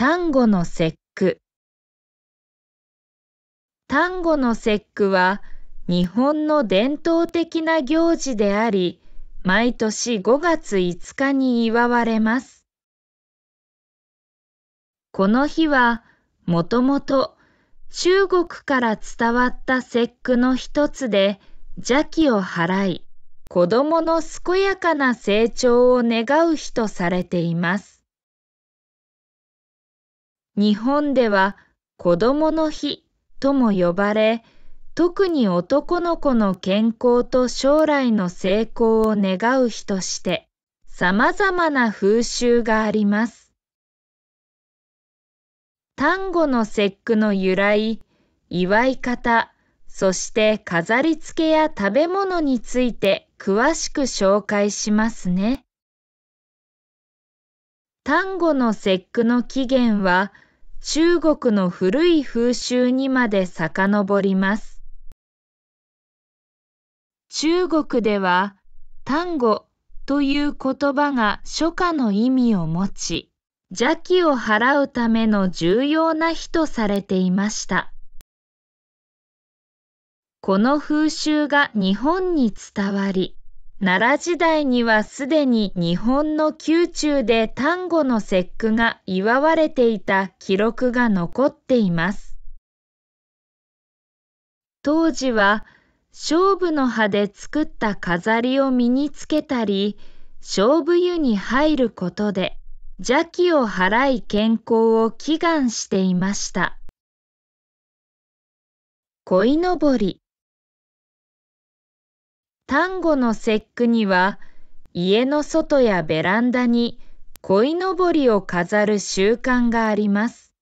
単語の節句単語の節句は日本の伝統的な行事であり、毎年5月5日に祝われます。この日はもともと中国から伝わった節句の一つで邪気を払い、子供の健やかな成長を願う日とされています。日本では子供の日とも呼ばれ、特に男の子の健康と将来の成功を願う日として、様々な風習があります。単語の節句の由来、祝い方、そして飾り付けや食べ物について詳しく紹介しますね。端午の節句の起源は中国の古い風習にまで遡ります。中国では端午という言葉が初夏の意味を持ち、邪気を払うための重要な日とされていました。この風習が日本に伝わり、奈良時代にはすでに日本の宮中で丹後の節句が祝われていた記録が残っています。当時は勝負の葉で作った飾りを身につけたり、勝負湯に入ることで邪気を払い健康を祈願していました。恋のぼり端午の節句には、家の外やベランダに鯉のぼりを飾る習慣があります。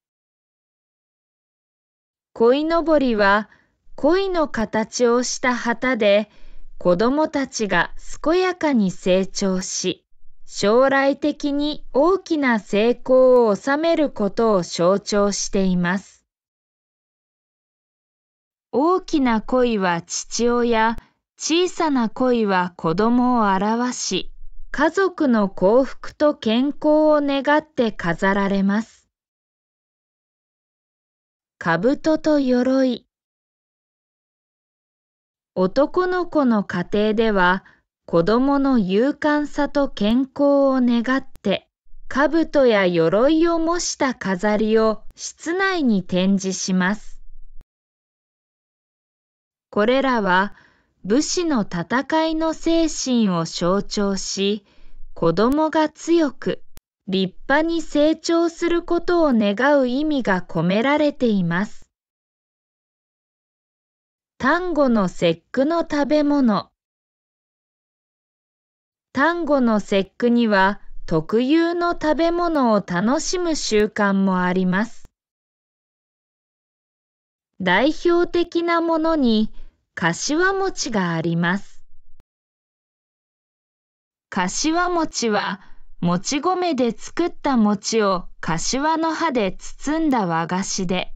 鯉のぼりは、鯉の形をした旗で、子供たちが健やかに成長し、将来的に大きな成功を収めることを象徴しています。大きな鯉は父親、小さな恋は子供を表し、家族の幸福と健康を願って飾られます。兜と鎧男の子の家庭では、子供の勇敢さと健康を願って、兜や鎧を模した飾りを室内に展示します。これらは、武士の戦いの精神を象徴し、子供が強く、立派に成長することを願う意味が込められています。単語の節句の食べ物単語の節句には特有の食べ物を楽しむ習慣もあります。代表的なものに柏餅があります。柏餅は、もち米で作った餅を柏の葉で包んだ和菓子で、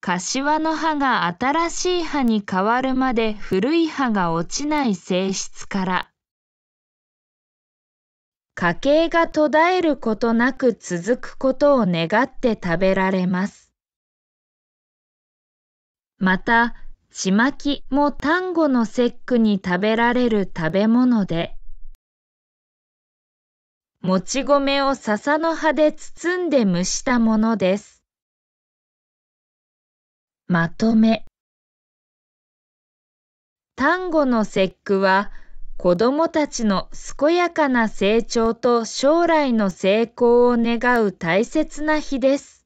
柏の葉が新しい葉に変わるまで古い葉が落ちない性質から、家計が途絶えることなく続くことを願って食べられます。また、ちまきも単語の節句に食べられる食べ物で、もち米を笹の葉で包んで蒸したものです。まとめ単語の節句は、子供たちの健やかな成長と将来の成功を願う大切な日です。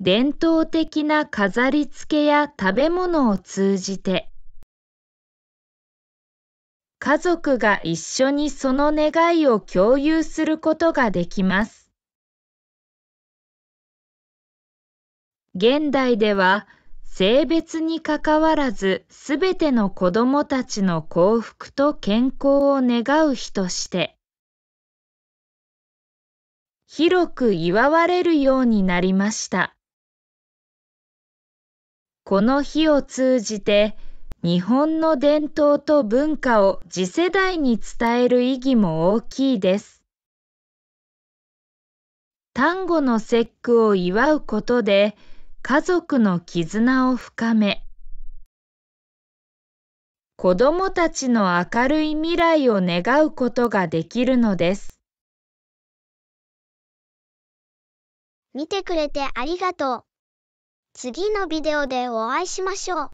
伝統的な飾り付けや食べ物を通じて家族が一緒にその願いを共有することができます。現代では性別にかかわらずすべての子供たちの幸福と健康を願う日として広く祝われるようになりました。この日を通じて日本の伝統と文化を次世代に伝える意義も大きいです。端午の節句を祝うことで家族の絆を深め、子供たちの明るい未来を願うことができるのです。見てくれてありがとう。次のビデオでお会いしましょう。